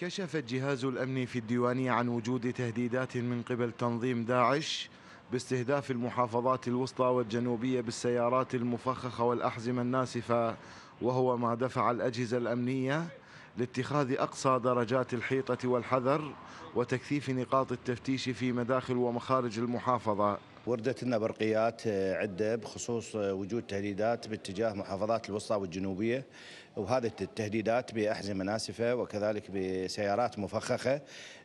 كشف الجهاز الأمني في الديوانية عن وجود تهديدات من قبل تنظيم داعش باستهداف المحافظات الوسطى والجنوبية بالسيارات المفخخة والأحزمة الناسفة وهو ما دفع الأجهزة الأمنية لاتخاذ أقصى درجات الحيطة والحذر وتكثيف نقاط التفتيش في مداخل ومخارج المحافظة وردت لنا برقيات آه، عدة بخصوص آه، وجود تهديدات باتجاه محافظات الوسطى والجنوبية وهذه التهديدات بأحزمة ناسفة وكذلك بسيارات مفخخة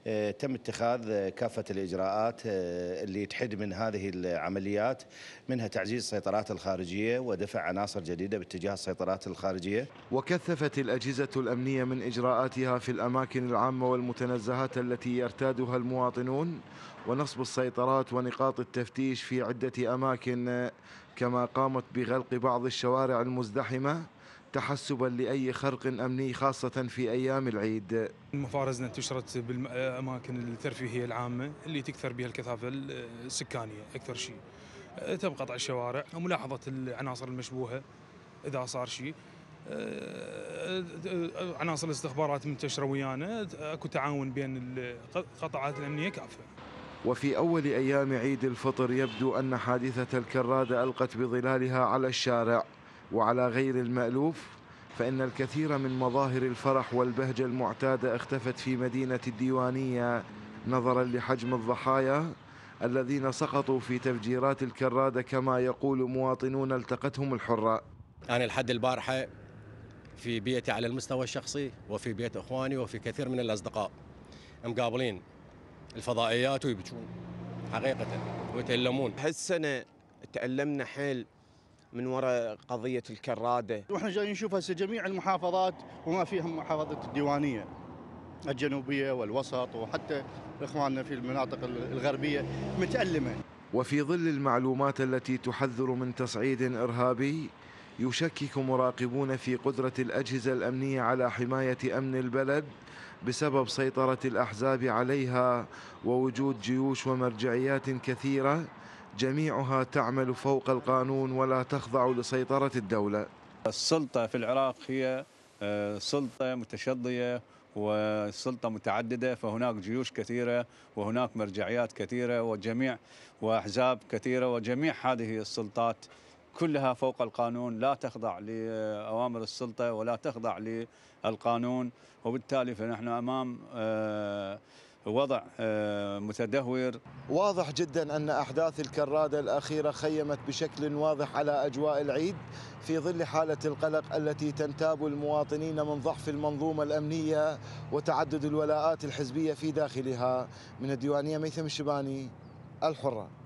آه، تم اتخاذ كافة الإجراءات اللي تحد من هذه العمليات منها تعزيز السيطرات الخارجية ودفع عناصر جديدة باتجاه السيطرات الخارجية وكثفت الأجهزة الأمنية من إجراءاتها في الأماكن العامة والمتنزهات التي يرتادها المواطنون ونصب السيطرات ونقاط التفتيش الجيش في عدة أماكن آه، كما قامت بغلق بعض الشوارع المزدحمة تحسبا لأي خرق أمني خاصة في أيام العيد مفارزنا انتشرت بالأماكن آه، الترفيهية العامة اللي تكثر بها الكثافة آه، السكانية أكثر شيء تم قطع الشوارع وملاحظة العناصر المشبوهة إذا صار شيء عناصر الاستخبارات منتشره ويانا اكو تعاون بين القطاعات الامنيه كافه وفي أول أيام عيد الفطر يبدو أن حادثة الكرادة ألقت بظلالها على الشارع وعلى غير المألوف فإن الكثير من مظاهر الفرح والبهجة المعتادة اختفت في مدينة الديوانية نظرا لحجم الضحايا الذين سقطوا في تفجيرات الكرادة كما يقول مواطنون التقتهم الحرة أنا لحد البارحة في بيتي على المستوى الشخصي وفي بيت إخواني وفي كثير من الأصدقاء مقابلين الفضائيات ويبكون حقيقه ويتألمون هالسنه تألمنا حيل من وراء قضية الكرادة واحنا جايين نشوف هسه جميع المحافظات وما فيها محافظة الديوانية الجنوبية والوسط وحتى إخواننا في المناطق الغربية متألمة وفي ظل المعلومات التي تحذر من تصعيد إرهابي يشكك مراقبون في قدرة الأجهزة الأمنية على حماية أمن البلد بسبب سيطرة الأحزاب عليها ووجود جيوش ومرجعيات كثيرة جميعها تعمل فوق القانون ولا تخضع لسيطرة الدولة السلطة في العراق هي آه، سلطة متشظية وسلطة متعددة فهناك جيوش كثيرة وهناك مرجعيات كثيرة وجميع وأحزاب كثيرة وجميع هذه السلطات كلها فوق القانون لا تخضع لأوامر السلطة ولا تخضع للقانون وبالتالي فنحن أمام آه، وضع آه، متدهور واضح جدا أن أحداث الكرادة الأخيرة خيمت بشكل واضح على أجواء العيد في ظل حالة القلق التي تنتاب المواطنين من ضعف المنظومة الأمنية وتعدد الولاءات الحزبية في داخلها من الديوانية ميثم الشباني الحرة